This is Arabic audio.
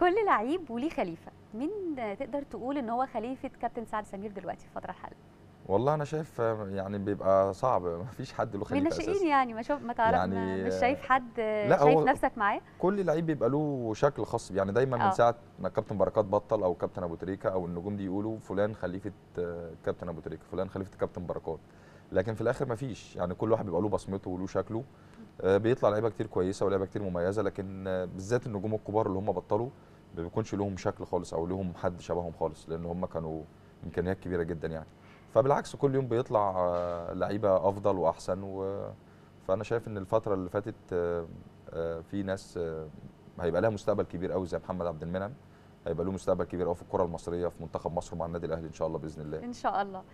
كل لعيب وليه خليفه مين تقدر تقول ان هو خليفه كابتن سعد سمير دلوقتي في الفتره الحاليه والله انا شايف يعني بيبقى صعب ما فيش حد له خليفه من الناشئين يعني ما شوف ما تعرف يعني مش شايف حد لا شايف نفسك معاه كل لعيب بيبقى له شكل خاص يعني دايما أوه. من آه. ساعه ما كابتن بركات بطل او كابتن ابو تريكه او النجوم دي يقولوا فلان خليفه كابتن ابو تريكه فلان خليفه كابتن بركات لكن في الاخر ما فيش يعني كل واحد بيبقى له بصمته وله شكله آه، بيطلع لعيبه كتير كويسه ولعيبه كتير مميزه لكن آه، بالذات النجوم الكبار اللي هم بطلوا ما بيكونش لهم شكل خالص او لهم حد شبههم خالص لان هم كانوا امكانيات كبيره جدا يعني فبالعكس كل يوم بيطلع آه، لعيبه افضل واحسن و فانا شايف ان الفتره اللي فاتت آه، آه، في ناس هيبقى لها مستقبل كبير قوي زي محمد عبد المنعم هيبقى له مستقبل كبير قوي في الكره المصريه في منتخب مصر مع النادي الاهلي ان شاء الله باذن الله ان شاء الله